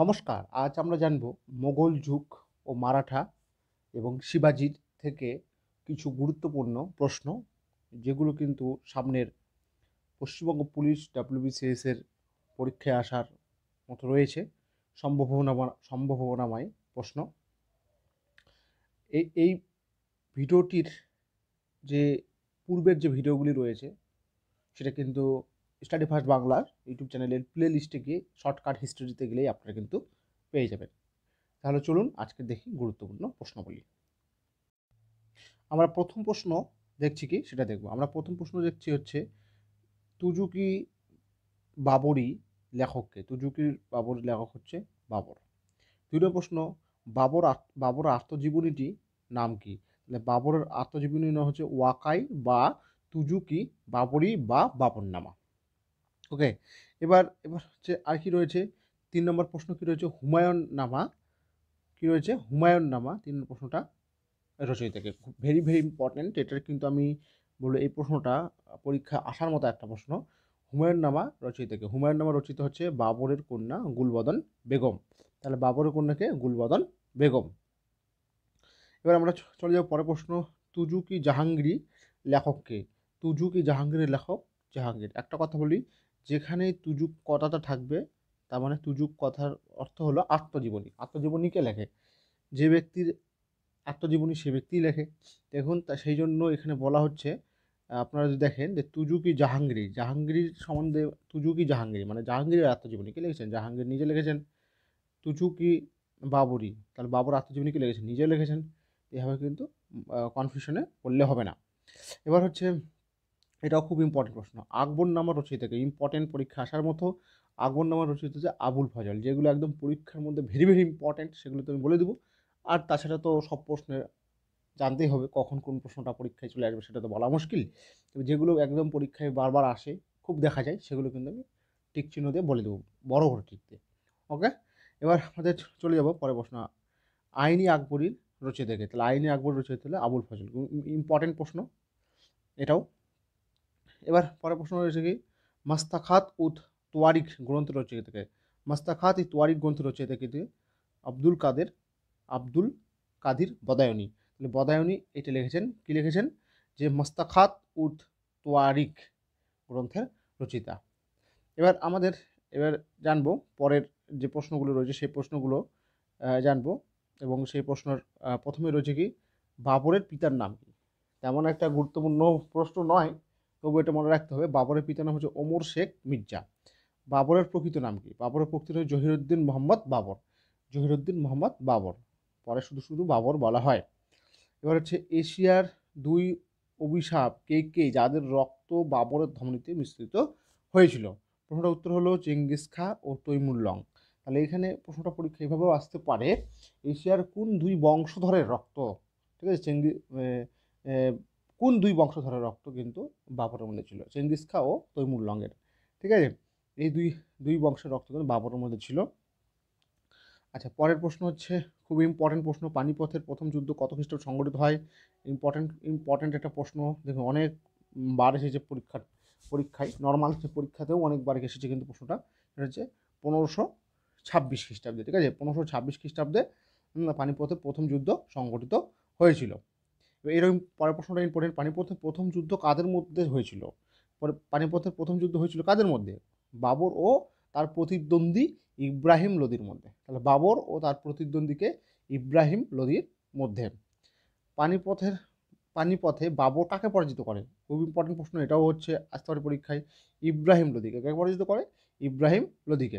নমস্কার আজ আমরা জানব মোগল যুগ ও মারাঠা এবং শিবাজির থেকে কিছু গুরুত্বপূর্ণ প্রশ্ন যেগুলো কিন্তু সামনের পশ্চিমবঙ্গ পুলিশ ডাব্লিউবিসিএসের পরীক্ষায় আসার মতো রয়েছে সম্ভাবনা সম্ভাবনাময় প্রশ্ন এই এই ভিডিওটির যে পূর্বের যে ভিডিওগুলি রয়েছে সেটা কিন্তু স্টাডি ফার্স্ট বাংলার ইউটিউব চ্যানেলের প্লে লিস্টে গিয়ে শর্টকাট হিস্ট্রিতে গেলেই আপনারা কিন্তু পেয়ে যাবেন তাহলে চলুন আজকে দেখি গুরুত্বপূর্ণ প্রশ্নগুলি আমরা প্রথম প্রশ্ন দেখছি কি সেটা দেখব আমরা প্রথম প্রশ্ন দেখছি হচ্ছে তুজুকি বাবরি লেখককে তুজুকির বাবর লেখক হচ্ছে বাবর দুই নম্বর প্রশ্ন বাবর বাবর আত্মজীবনীটি নাম কি তাহলে বাবরের আত্মজীবনী হচ্ছে ওয়াকাই বা তুজুকি বাবরি বা বাবরনামা ওকে এবার এবার হচ্ছে আর কি রয়েছে তিন নম্বর প্রশ্ন কি রয়েছে হুমায়ুন নামা কি রয়েছে হুমায়ুন নামা তিন প্রশ্নটা রচয়িতাকে ভেরি ভেরি ইম্পর্ট্যান্ট এটার কিন্তু আমি বলবো এই প্রশ্নটা পরীক্ষা আসার মতো একটা প্রশ্ন হুমায়ুন নামা রচয়িতাকে হুমায়ুন নামা রচিত হচ্ছে বাবরের কন্যা গুলবদন বেগম তাহলে বাবরের কন্যাকে গুলবদন বেগম এবার আমরা চলে যাবো পরের প্রশ্ন তুজুকি জাহাঙ্গীর লেখককে তুজুকি জাহাঙ্গীরের লেখক জাহাঙ্গীর একটা কথা বলি যেখানে তুজুক কথাটা থাকবে তার মানে তুজুক কথার অর্থ হলো আত্মজীবনী আত্মজীবনীকে লেখে যে ব্যক্তির আত্মজীবনী সে ব্যক্তিই লেখে দেখুন তা সেই জন্য এখানে বলা হচ্ছে আপনারা যদি দেখেন যে তুজুকি জাহাঙ্গীর জাহাঙ্গীর সম্বন্ধে তুজুকি জাহাঙ্গীর মানে জাহাঙ্গীরের আত্মজীবনীকে লিখেছেন জাহাঙ্গীর নিজে লিখেছেন তুজুকি বাবরি তাহলে বাবর আত্মজীবনীকে লিখেছেন নিজে লিখেছেন এভাবে কিন্তু কনফিউশনে পড়লে হবে না এবার হচ্ছে এটাও খুব ইম্পর্টেন্ট প্রশ্ন আকবরনামা রচিত থেকে ইম্পর্টেন্ট পরীক্ষা আসার মতো আকবর নামা রচিত যে আবুল ফজল যেগুলো একদম পরীক্ষার মধ্যে ভেরি ভেরি ইম্পর্টেন্ট সেগুলো তো আমি বলে দেবো আর তাছাড়া তো সব প্রশ্নের জানতেই হবে কখন কোন প্রশ্নটা পরীক্ষায় চলে আসবে সেটা তো বলা মুশকিল তবে যেগুলো একদম পরীক্ষায় বারবার আসে খুব দেখা যায় সেগুলো কিন্তু আমি টিক চিহ্ন দিয়ে বলে দেবো বড়ো করে টিক দিয়ে ওকে এবার আমাদের চলে যাবো পরের প্রশ্ন আইনি আকবরীর রচিত দেখে তাহলে আইনি আকবর রচিত হলে আবুল ফজল ইম্পর্টেন্ট প্রশ্ন এটাও এবার পরের প্রশ্ন রয়েছে কি মাস্তাখাত উথ তোয়ারিক গ্রন্থ রয়েছে থেকে মাস্তাখাত ই তোয়ারিক গ্রন্থ রয়েছে কিন্তু আব্দুল কাদের আব্দুল কাদির বদায়নী তাহলে বদায়নী এটা লিখেছেন কি লিখেছেন যে মাস্তাখাত উথ তোয়ারিক গ্রন্থের রচিতা এবার আমাদের এবার জানবো পরের যে প্রশ্নগুলো রয়েছে সেই প্রশ্নগুলো জানবো এবং সেই প্রশ্নের প্রথমে রয়েছে কি বাবরের পিতার নাম কি তেমন একটা গুরুত্বপূর্ণ প্রশ্ন নয় তবু এটা মনে রাখতে হবে বাবরের পিতার নাম হচ্ছে ওমর শেখ মির্জা বাবরের প্রকৃত নাম কি বাবরের প্রকৃত হচ্ছে জহিরুদ্দিন মোহাম্মদ বাবর জহিরুদ্দিন মোহাম্মদ বাবর পরে শুধু শুধু বাবর বলা হয় এবার হচ্ছে এশিয়ার দুই অভিশাপ কে কে যাদের রক্ত বাবরের ধমনীতে মিশ্রিত হয়েছিল প্রশ্নটা উত্তর হলো চেঙ্গিস খা ও তৈমুল্লং তাহলে এখানে প্রশ্নটা পরীক্ষা এইভাবেও আসতে পারে এশিয়ার কোন দুই বংশধরের রক্ত ঠিক আছে চেঙ্গি কোন দুই বংশধরের রক্ত কিন্তু বাবরের মধ্যে ছিল চেঙ্গিস খা ও তৈমুর লঙের ঠিক আছে এই দুই দুই বংশের রক্ত কিন্তু বাবরের মধ্যে ছিল আচ্ছা পরের প্রশ্ন হচ্ছে খুব ইম্পর্টেন্ট প্রশ্ন পানিপথের প্রথম যুদ্ধ কত খ্রিস্ট সংগঠিত হয় ইম্পর্টেন্ট ইম্পর্টেন্ট একটা প্রশ্ন দেখুন অনেক বার এসেছে পরীক্ষার পরীক্ষায় নর্মাল পরীক্ষাতেও অনেকবার এসেছে কিন্তু প্রশ্নটা সেটা হচ্ছে পনেরোশো ছাব্বিশ খ্রিস্টাব্দে ঠিক আছে পনেরোশো ছাব্বিশ খ্রিস্টাব্দে পানিপথের প্রথম যুদ্ধ সংগঠিত হয়েছিল এরকম প্রশ্নটা ইম্পর্টেন্ট পানিপথের প্রথম যুদ্ধ কাদের মধ্যে হয়েছিল পরে পানিপথের প্রথম যুদ্ধ হয়েছিল কাদের মধ্যে বাবর ও তার প্রতিদ্বন্দ্বী ইব্রাহিম লোদির মধ্যে তাহলে বাবর ও তার প্রতিদ্বন্দ্বীকে ইব্রাহিম লোদির মধ্যে পানিপথের পানিপথে বাবর কাকে পরাজিত করে খুব ইম্পর্টেন্ট প্রশ্ন এটাও হচ্ছে আসতে পারে পরীক্ষায় ইব্রাহিম লোদিকে কাকে পরাজিত করে ইব্রাহিম লোদিকে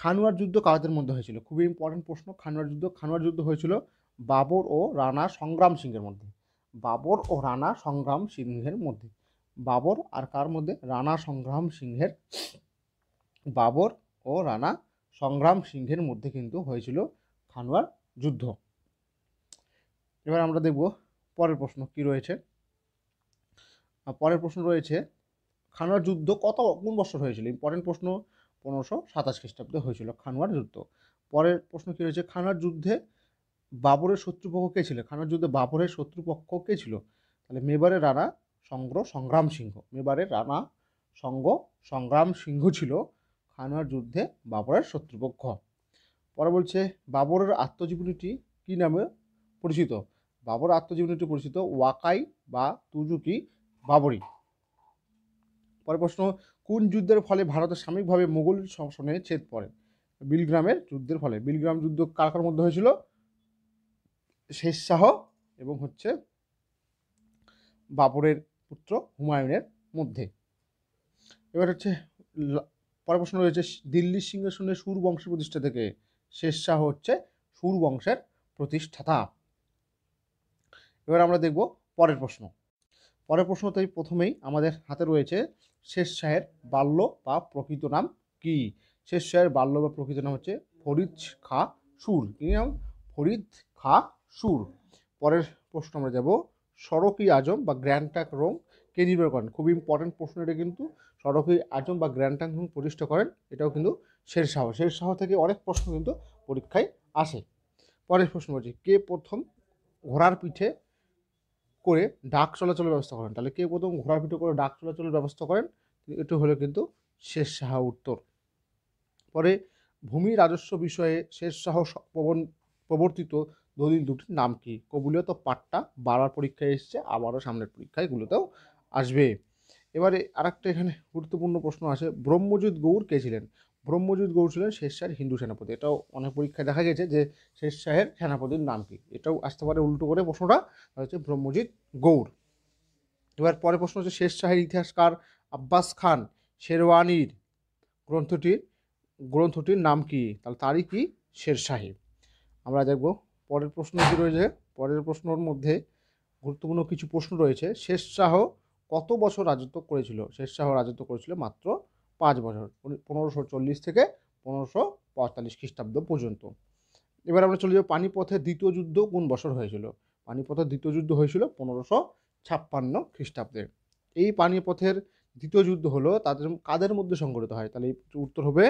খানুয়ার যুদ্ধ কাদের মধ্যে হয়েছিল খুবই ইম্পর্টেন্ট প্রশ্ন খানুয়ার যুদ্ধ খানুয়ার যুদ্ধ হয়েছিল বাবর ও রানা সংগ্রাম সিংহের মধ্যে বাবর ও রানা সংগ্রাম সিংহের মধ্যে বাবর আর কার মধ্যে রানা সংগ্রাম সিংহের বাবর ও রানা সংগ্রাম সিংহের মধ্যে কিন্তু হয়েছিল খানোয়ার যুদ্ধ এবার আমরা দেখব পরের প্রশ্ন কি রয়েছে পরের প্রশ্ন রয়েছে খানোয়ার যুদ্ধ কত কোন বছর হয়েছিল ইম্পর্টেন্ট প্রশ্ন পনেরোশো সাতাশ খ্রিস্টাব্দে হয়েছিল খানোয়ার যুদ্ধ পরের প্রশ্ন কী রয়েছে খানোয়ার যুদ্ধে বাবরের শত্রুপক্ষ কে ছিল খানের যুদ্ধে বাবরের শত্রুপক্ষ কে ছিল তাহলে মেবারের রানা সংগ্রহ সংগ্রাম সিংহ মেবারের রানা সঙ্গ সংগ্রাম সিংহ ছিল খানার যুদ্ধে বাবরের শত্রুপক্ষ পরে বলছে বাবরের আত্মজীবনীটি কি নামে পরিচিত বাবর আত্মজীবনীটি পরিচিত ওয়াকাই বা তুজুকি বাবরি পরে প্রশ্ন কোন যুদ্ধের ফলে ভারতের সাময়িকভাবে মোগল শাসনে ছেদ পড়ে বিলগ্রামের যুদ্ধের ফলে বিলগ্রাম যুদ্ধ কার কার মধ্যে হয়েছিল শেরশাহ এবং হচ্ছে বাবরের পুত্র হুমায়ুনের মধ্যে এবার হচ্ছে পরের প্রশ্ন রয়েছে দিল্লির সিংহাসনে সুর বংশ প্রতিষ্ঠা থেকে শেরশাহ হচ্ছে সুর বংশের প্রতিষ্ঠাতা এবার আমরা দেখব পরের প্রশ্ন পরের প্রশ্ন তাই প্রথমেই আমাদের হাতে রয়েছে শেষ শাহের বাল্য বা প্রকৃত নাম কি শেষ শাহের বাল্য বা প্রকৃত নাম হচ্ছে ফরিদ খা সুর কি নাম ফরিদ খা সুর পরের প্রশ্ন আমরা যাব সড়কি আজম বা গ্র্যান্টাক রং কে নির্ভর করেন খুব ইম্পর্টেন্ট প্রশ্ন এটা কিন্তু সড়কি আজম বা গ্র্যান্টাক রং প্রতিষ্ঠা করেন এটাও কিন্তু শেরশাহ শেরশাহ থেকে অনেক প্রশ্ন কিন্তু পরীক্ষায় আসে পরের প্রশ্ন বলছি কে প্রথম ঘোড়ার পিঠে করে ডাক চলাচলের ব্যবস্থা করেন তাহলে কে প্রথম ঘোড়ার পিঠে করে ডাক চলাচলের ব্যবস্থা করেন এটা হলো কিন্তু শের শাহ উত্তর পরে ভূমি রাজস্ব বিষয়ে শের শাহ প্রবর্তিত দলিল দুটির নাম কি কবুলিয়ত পাঠটা বারবার পরীক্ষায় এসছে আবারও সামনের এগুলোতেও আসবে এবারে আরেকটা এখানে গুরুত্বপূর্ণ প্রশ্ন আছে ব্রহ্মজিৎ গৌর কে ছিলেন ব্রহ্মজিৎ গৌর ছিলেন শেরশাহের হিন্দু সেনাপতি এটাও অনেক পরীক্ষায় দেখা গেছে যে শেরশাহের সেনাপতির নাম কি এটাও আসতে পারে উল্টো করে প্রশ্নটা হচ্ছে ব্রহ্মজিৎ গৌর এবার পরে প্রশ্ন হচ্ছে শেরশাহের ইতিহাসকার আব্বাস খান শেরওয়ানির গ্রন্থটির গ্রন্থটির নাম কি তাহলে তারই কি শেরশাহী আমরা দেখব পরের প্রশ্ন কী রয়েছে পরের প্রশ্নর মধ্যে গুরুত্বপূর্ণ কিছু প্রশ্ন রয়েছে শেষ শাহ কত বছর রাজত্ব করেছিল শেষ শাহ রাজত্ব করেছিল মাত্র পাঁচ বছর মানে পনেরোশো চল্লিশ থেকে পনেরোশো পঁয়তাল্লিশ খ্রিস্টাব্দ পর্যন্ত এবার আমরা চলে যাব পানিপথের দ্বিতীয় যুদ্ধ কোন বছর হয়েছিল পানিপথের দ্বিতীয় যুদ্ধ হয়েছিল পনেরোশো ছাপ্পান্ন খ্রিস্টাব্দে এই পানিপথের দ্বিতীয় যুদ্ধ হলো তাদের কাদের মধ্যে সংঘটিত হয় তাহলে উত্তর হবে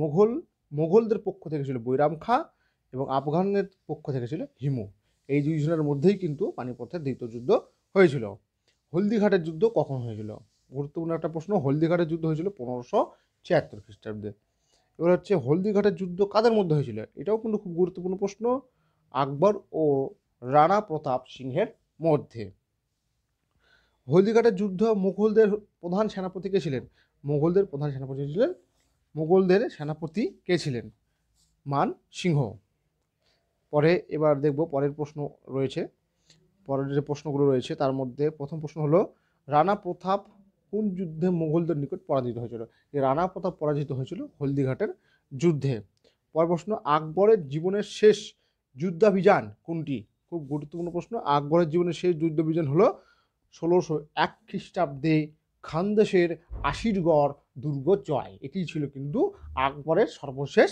মোঘল মোঘলদের পক্ষ থেকে ছিল বৈরাম খাঁ এবং আফগানের পক্ষ থেকে ছিল হিমু এই দুইজনের মধ্যেই কিন্তু পানিপথের দ্বিতীয় যুদ্ধ হয়েছিল হলদিঘাটের যুদ্ধ কখন হয়েছিল গুরুত্বপূর্ণ একটা প্রশ্ন হলদিঘাটের যুদ্ধ হয়েছিল পনেরোশো ছিয়াত্তর খ্রিস্টাব্দে এবার হচ্ছে হলদিঘাটের যুদ্ধ কাদের মধ্যে হয়েছিল এটাও কিন্তু খুব গুরুত্বপূর্ণ প্রশ্ন আকবর ও রানা প্রতাপ সিংহের মধ্যে হলদিঘাটের যুদ্ধ মুঘলদের প্রধান সেনাপতি কে ছিলেন মুঘলদের প্রধান সেনাপতি ছিলেন মুঘলদের সেনাপতি কে ছিলেন মান সিংহ পরে এবার দেখব পরের প্রশ্ন রয়েছে পরের যে প্রশ্নগুলো রয়েছে তার মধ্যে প্রথম প্রশ্ন হলো রানা প্রথাপ কোন যুদ্ধে মোগলদের নিকট পরাজিত হয়েছিল যে রানা প্রথাপ পরাজিত হয়েছিল হলদিঘাটের যুদ্ধে পরের প্রশ্ন আকবরের জীবনের শেষ যুদ্ধাভিযান কোনটি খুব গুরুত্বপূর্ণ প্রশ্ন আকবরের জীবনের শেষ যুদ্ধাভিযান হলো ষোলোশো এক খ্রিস্টাব্দে খানদেশের আশিরগড় দুর্গ জয় এটি ছিল কিন্তু আকবরের সর্বশেষ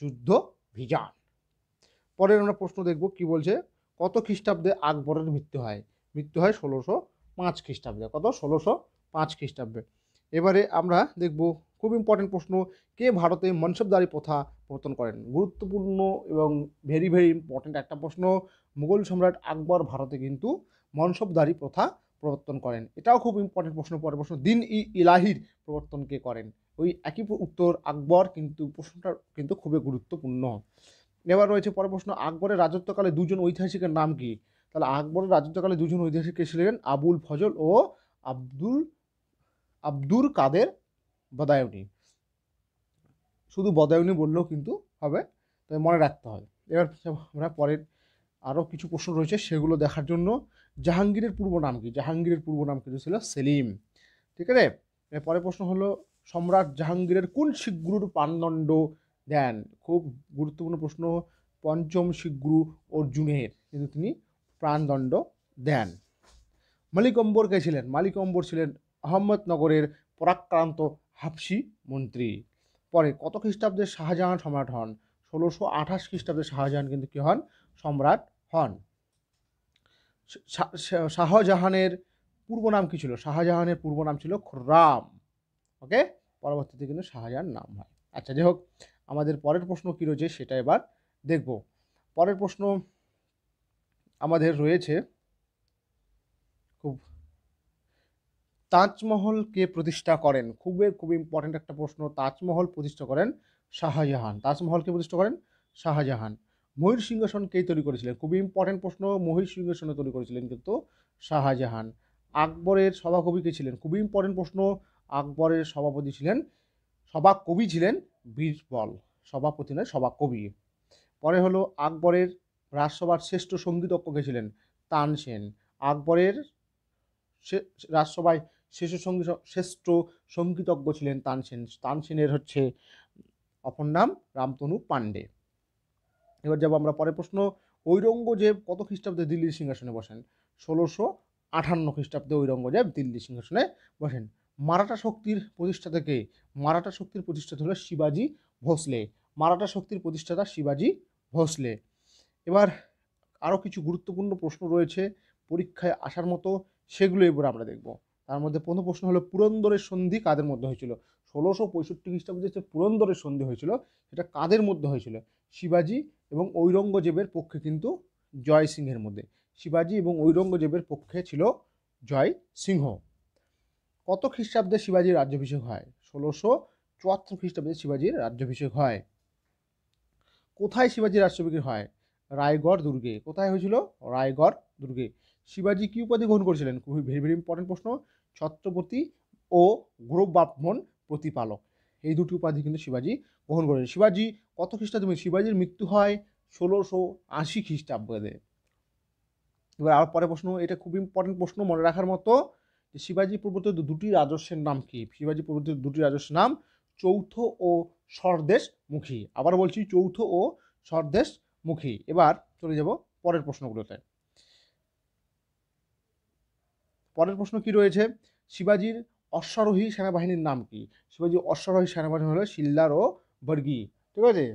যুদ্ধ ভিজান পরের আমরা প্রশ্ন দেখব কি বলছে কত খ্রিস্টাব্দে আকবরের মৃত্যু হয় মৃত্যু হয় ষোলোশো পাঁচ খ্রিস্টাব্দে কত ষোলোশো পাঁচ খ্রিস্টাব্দে এবারে আমরা দেখব খুব ইম্পর্টেন্ট প্রশ্ন কে ভারতে মনসবদারি প্রথা প্রবর্তন করেন গুরুত্বপূর্ণ এবং ভেরি ভেরি ইম্পর্টেন্ট একটা প্রশ্ন মুঘল সম্রাট আকবর ভারতে কিন্তু মনসবদারি প্রথা প্রবর্তন করেন এটাও খুব ইম্পর্টেন্ট প্রশ্ন পরের প্রশ্ন দিন ই ইলাহির প্রবর্তন কে করেন ওই একই উত্তর আকবর কিন্তু প্রশ্নটা কিন্তু খুবই গুরুত্বপূর্ণ এবার রয়েছে পরের প্রশ্ন আকবরের রাজত্বকালে দুজন ঐতিহাসিকের নাম কি তাহলে আকবরের রাজত্বকালে দুজন ঐতিহাসিক কে ছিলেন আবুল ফজল ও আব্দুল আব্দুর কাদের বদায়নি শুধু বদায়নি বললেও কিন্তু হবে তবে মনে রাখতে হবে এবার আমরা পরের আরও কিছু প্রশ্ন রয়েছে সেগুলো দেখার জন্য জাহাঙ্গীরের পূর্ব নাম কি জাহাঙ্গীরের পূর্ব নাম কিন্তু ছিল সেলিম ঠিক আছে পরের প্রশ্ন হলো সম্রাট জাহাঙ্গীরের কোন শিখ গুরুর দেন খুব গুরুত্বপূর্ণ প্রশ্ন পঞ্চম শিখগুরু অর্জুনের কিন্তু তিনি প্রাণদণ্ড দেন মালিক অম্বর কে ছিলেন মালিক অম্বর ছিলেন আহমদনগরের পরাক্রান্ত হাফসি মন্ত্রী পরে কত খ্রিস্টাব্দে শাহজাহান সম্রাট হন ষোলোশো আঠাশ খ্রিস্টাব্দে শাহজাহান কিন্তু কী হন সম্রাট হন শাহজাহানের পূর্ব নাম কী ছিল শাহজাহানের পূর্ব নাম ছিল খুররাম ওকে পরবর্তীতে কিন্তু শাহজাহান নাম হয় আচ্ছা যাই হোক আমাদের পরের প্রশ্ন কী রয়েছে সেটা এবার দেখব পরের প্রশ্ন আমাদের রয়েছে খুব তাজমহল কে প্রতিষ্ঠা করেন খুবই খুব ইম্পর্টেন্ট একটা প্রশ্ন তাজমহল প্রতিষ্ঠা করেন শাহজাহান তাজমহলকে প্রতিষ্ঠা করেন শাহজাহান ময়ূর সিংহাসন কে তৈরি করেছিলেন খুবই ইম্পর্টেন্ট প্রশ্ন ময়ূর সিংহাসনে তৈরি করেছিলেন কিন্তু শাহজাহান আকবরের সভাকবি কে ছিলেন খুবই ইম্পর্টেন্ট প্রশ্ন আকবরের সভাপতি ছিলেন সভাকবি ছিলেন বীরবল সভাপতি নয় সভা কবি পরে হলো আকবরের রাজসভার শ্রেষ্ঠ সঙ্গীতজ্ঞকে ছিলেন তানসেন আকবরের রাজসভায় শিশু সঙ্গীত শ্রেষ্ঠ সঙ্গীতজ্ঞ ছিলেন তানসেন তানসেনের হচ্ছে অপর নাম রামতনু পাণ্ডে এবার যাবো আমরা পরের প্রশ্ন ঔরঙ্গজেব কত খ্রিস্টাব্দে দিল্লির সিংহাসনে বসেন ষোলোশো আঠান্ন খ্রিস্টাব্দে ঔরঙ্গজেব দিল্লির সিংহাসনে বসেন মারাঠা শক্তির প্রতিষ্ঠাতা কে মারাঠা শক্তির প্রতিষ্ঠাতা হলো শিবাজি ভোসলে মারাঠা শক্তির প্রতিষ্ঠাতা শিবাজি ভোসলে এবার আরও কিছু গুরুত্বপূর্ণ প্রশ্ন রয়েছে পরীক্ষায় আসার মতো সেগুলো এবার আমরা দেখব তার মধ্যে প্রথম প্রশ্ন হলো পুরন্দরের সন্ধি কাদের মধ্যে হয়েছিল ষোলোশো পঁয়ষট্টি খ্রিস্টাব্দে যে পুরন্দরের সন্ধি হয়েছিল সেটা কাদের মধ্যে হয়েছিল শিবাজি এবং ঔরঙ্গজেবের পক্ষে কিন্তু জয় সিংহের মধ্যে শিবাজি এবং ঔরঙ্গজেবের পক্ষে ছিল জয় সিংহ কত খ্রিস্টাব্দে শিবাজীর রাজ্যাভিষেক হয় ষোলোশো চুয়াত্তর খ্রিস্টাব্দে শিবাজির রাজ্যাভিষেক হয় কোথায় শিবাজীর রাজ্যাভিষেক হয় রায়গড় দুর্গে কোথায় হয়েছিল রায়গড় দুর্গে শিবাজী কী উপাধি গ্রহণ করেছিলেন খুবই ভেরি ভেরি ইম্পর্টেন্ট প্রশ্ন ছত্রপতি ও গ্রোব ব্রাহ্মণ প্রতিপালক এই দুটি উপাধি কিন্তু শিবাজী গ্রহণ করেছেন শিবাজি কত খ্রিস্টাব্দে শিবাজীর মৃত্যু হয় ষোলোশো আশি খ্রিস্টাব্দে এবার আর পরে প্রশ্ন এটা খুব ইম্পর্টেন্ট প্রশ্ন মনে রাখার মতো যে শিবাজি প্রবর্তিত দুটি রাজস্বের নাম কি শিবাজি প্রবর্তিত দুটি রাজস্বের নাম চৌথ ও স্বরদেশমুখী আবার বলছি চৌথ ও স্বরদেশমুখী এবার চলে যাব পরের প্রশ্নগুলোতে পরের প্রশ্ন কি রয়েছে শিবাজির অশ্বারোহী সেনাবাহিনীর নাম কি শিবাজি অশ্বারোহী সেনাবাহিনী হলো শিল্লার ও বর্গি ঠিক আছে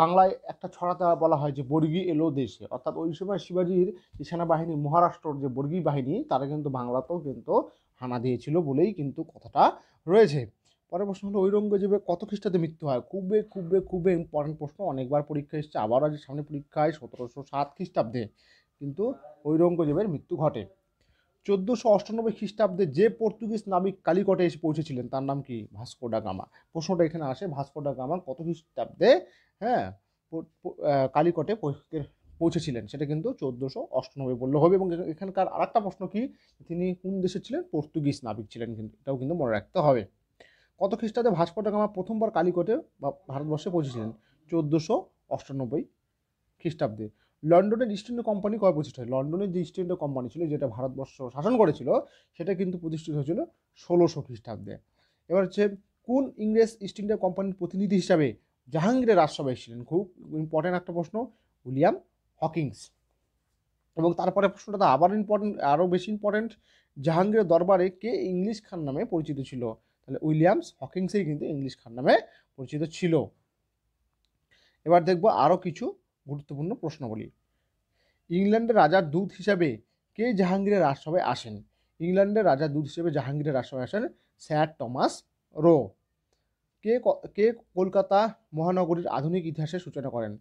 বাংলায় একটা ছড়াতে বলা হয় যে বর্গী এলো দেশে অর্থাৎ ওই সময় শিবাজির সেনাবাহিনী মহারাষ্ট্রর যে বর্গী বাহিনী তারা কিন্তু বাংলাতেও কিন্তু হানা দিয়েছিল বলেই কিন্তু কথাটা রয়েছে পরের প্রশ্ন হলো ঔরঙ্গজেবের কত খ্রিস্টাব্দে মৃত্যু হয় খুবই খুবই খুবই ইম্পর্টেন্ট প্রশ্ন অনেকবার পরীক্ষা এসেছে আবার আজ সামনে পরীক্ষায় সতেরোশো সাত খ্রিস্টাব্দে কিন্তু ঔরঙ্গজেবের মৃত্যু ঘটে চোদ্দোশো অষ্টানব্বই খ্রিস্টাব্দে যে পর্তুগিজ নাবিক কালিকটে এসে পৌঁছেছিলেন তার নাম কি ভাস্কো ডা গামা প্রশ্নটা এখানে আসে ভাস্কো গামা কত খ্রিস্টাব্দে হ্যাঁ কালিকটে পৌঁছেছিলেন সেটা কিন্তু চোদ্দোশো অষ্টানব্বই বললে হবে এবং এখানকার আরেকটা প্রশ্ন কি তিনি কোন দেশে ছিলেন পর্তুগিজ নাবিক ছিলেন কিন্তু এটাও কিন্তু মনে রাখতে হবে কত খ্রিস্টাব্দে ভাস্কো গামা প্রথমবার কালিকটে বা ভারতবর্ষে পৌঁছেছিলেন চোদ্দোশো অষ্টানব্বই খ্রিস্টাব্দে লন্ডনের ইস্ট ইন্ডিয়া কোম্পানি কয় প্রতিষ্ঠিত হয় লন্ডনের যে ইস্ট ইন্ডিয়া কোম্পানি ছিল যেটা ভারতবর্ষ শাসন করেছিল সেটা কিন্তু প্রতিষ্ঠিত হয়েছিল ষোলোশো খ্রিস্টাব্দে এবার হচ্ছে কোন ইংরেজ ইস্ট ইন্ডিয়া কোম্পানির প্রতিনিধি হিসাবে জাহাঙ্গীরের রাজসভায় ছিলেন খুব ইম্পর্ট্যান্ট একটা প্রশ্ন উইলিয়াম হকিংস এবং তারপরে প্রশ্নটা তো আবার ইম্পর্টেন্ট আরও বেশি ইম্পর্টেন্ট জাহাঙ্গীরের দরবারে কে ইংলিশ খান নামে পরিচিত ছিল তাহলে উইলিয়ামস হকিংসেই কিন্তু ইংলিশ খান নামে পরিচিত ছিল এবার দেখব আরও কিছু গুরুত্বপূর্ণ প্রশ্নগুলি ইংল্যান্ডের রাজার দূত হিসাবে কে জাহাঙ্গীরের রাজসভায় আসেন ইংল্যান্ডের রাজার দূত হিসেবে জাহাঙ্গীরের রাজসভায় আসেন স্যার টমাস রো কে কে কলকাতা মহানগরীর আধুনিক ইতিহাসের সূচনা করেন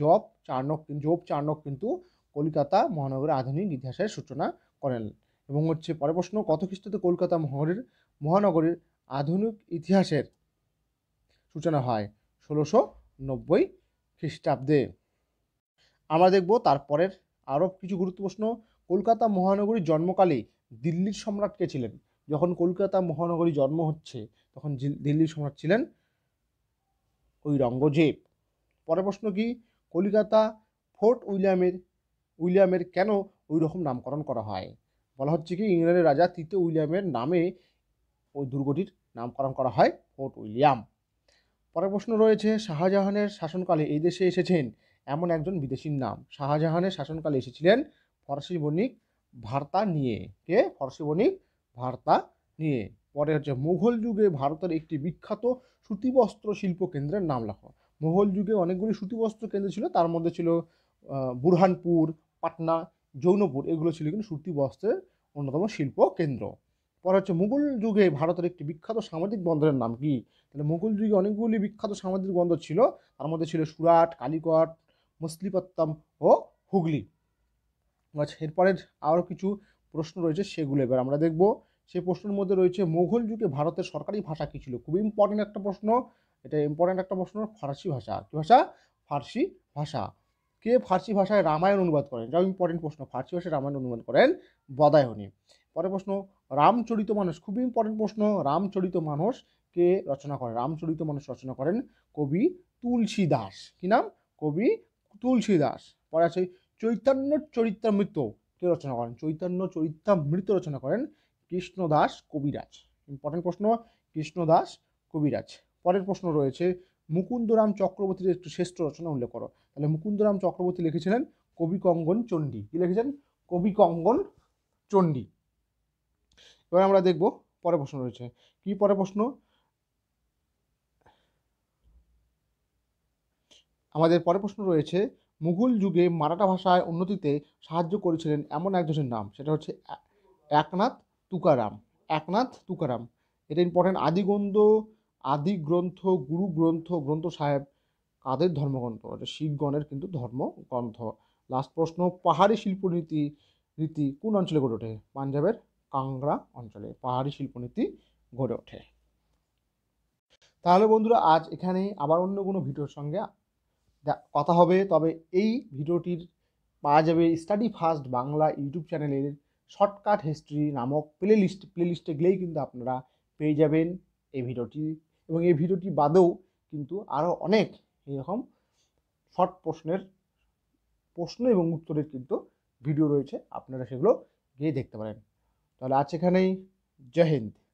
জব চার্নক জব চার্নক কিন্তু কলকাতা মহানগরের আধুনিক ইতিহাসের সূচনা করেন এবং হচ্ছে পরের প্রশ্ন কত খ্রিস্টাব্দে কলকাতা মহানগরীর মহানগরীর আধুনিক ইতিহাসের সূচনা হয় ষোলোশো নব্বই খ্রিস্টাব্দে আমরা দেখব তারপরের আরও কিছু গুরুত্ব প্রশ্ন কলকাতা মহানগরী জন্মকালে দিল্লির সম্রাট কে ছিলেন যখন কলকাতা মহানগরী জন্ম হচ্ছে তখন দিল্লির সম্রাট ছিলেন ওই রঙ্গজেব পরের প্রশ্ন কি কলকাতা ফোর্ট উইলিয়ামের উইলিয়ামের কেন ওই রকম নামকরণ করা হয় বলা হচ্ছে কি ইংল্যান্ডের রাজা তৃতীয় উইলিয়ামের নামে ওই দুর্গটির নামকরণ করা হয় ফোর্ট উইলিয়াম পরের প্রশ্ন রয়েছে শাহজাহানের শাসনকালে এই দেশে এসেছেন এমন একজন বিদেশির নাম শাহজাহানের শাসনকালে এসেছিলেন ফরাসি বণিক ভার্তা নিয়ে কে ফরাসি বণিক ভার্তা নিয়ে পরে হচ্ছে মুঘল যুগে ভারতের একটি বিখ্যাত সুতিবস্ত্র শিল্প কেন্দ্রের নাম লেখা মুঘল যুগে অনেকগুলি সুতিবস্ত্র কেন্দ্র ছিল তার মধ্যে ছিল বুরহানপুর পাটনা যৌনপুর এগুলো ছিল কিন্তু সুতিবস্ত্রের অন্যতম শিল্প কেন্দ্র পরে হচ্ছে মুঘল যুগে ভারতের একটি বিখ্যাত সামাজিক বন্দরের নাম কি তাহলে মুঘল যুগে অনেকগুলি বিখ্যাত সামাজিক বন্দর ছিল তার মধ্যে ছিল সুরাট কালিকট মুসলিপত্তম ও হুগলি আচ্ছা এরপরের আরও কিছু প্রশ্ন রয়েছে সেগুলো এবার আমরা দেখব সেই প্রশ্নের মধ্যে রয়েছে মোঘল যুগে ভারতের সরকারি ভাষা কী ছিল খুবই ইম্পর্টেন্ট একটা প্রশ্ন এটা ইম্পর্টেন্ট একটা প্রশ্ন ফার্সি ভাষা কী ভাষা ফার্সি ভাষা কে ফার্সি ভাষায় রামায়ণ অনুবাদ করেন যা ইম্পর্টেন্ট প্রশ্ন ফার্সি ভাষায় রামায়ণ অনুবাদ করেন বদায়নি পরের প্রশ্ন রামচরিত মানুষ খুবই ইম্পর্টেন্ট প্রশ্ন রামচরিত মানুষ কে রচনা করেন রামচরিত মানুষ রচনা করেন কবি তুলসী দাস কি নাম কবি তুলসী দাস পরে আছে চৈতন্য চরিত্রামৃত কে রচনা করেন চৈতন্য চরিত্রামৃত রচনা করেন কৃষ্ণদাস কবিরাজ ইম্পর্টেন্ট প্রশ্ন কৃষ্ণদাস কবিরাজ পরের প্রশ্ন রয়েছে মুকুন্দরাম চক্রবর্তীর একটি শ্রেষ্ঠ রচনা উল্লেখ করো তাহলে মুকুন্দরাম চক্রবর্তী লিখেছিলেন কবি কঙ্গন চণ্ডী কি লিখেছেন কবি কঙ্গন চণ্ডী এবার আমরা দেখব পরের প্রশ্ন রয়েছে কি পরের প্রশ্ন আমাদের পরের প্রশ্ন রয়েছে মুঘল যুগে মারাঠা ভাষায় উন্নতিতে সাহায্য করেছিলেন এমন একজনের নাম সেটা হচ্ছে একনাথ তুকারাম একনাথ তুকারাম এটা ইম্পর্টেন্ট আদিগন্ধ আদি গ্রন্থ গুরু গ্রন্থ গ্রন্থ সাহেব কাদের ধর্মগ্রন্থ এটা শিখগণের কিন্তু ধর্মগ্রন্থ লাস্ট প্রশ্ন পাহাড়ি শিল্পনীতি রীতি কোন অঞ্চলে গড়ে ওঠে পাঞ্জাবের কাংরা অঞ্চলে পাহাড়ি শিল্পনীতি গড়ে ওঠে তাহলে বন্ধুরা আজ এখানেই আবার অন্য কোনো ভিডিওর সঙ্গে যা কথা হবে তবে এই ভিডিওটির পাওয়া যাবে স্টাডি ফার্স্ট বাংলা ইউটিউব চ্যানেলের শর্টকাট হিস্ট্রি নামক প্লে লিস্ট প্লে লিস্টে গেলেই কিন্তু আপনারা পেয়ে যাবেন এই ভিডিওটি এবং এই ভিডিওটি বাদেও কিন্তু আরও অনেক এরকম শর্ট প্রশ্নের প্রশ্ন এবং উত্তরের কিন্তু ভিডিও রয়েছে আপনারা সেগুলো গিয়ে দেখতে পারেন তাহলে আছে এখানেই জয় হিন্দ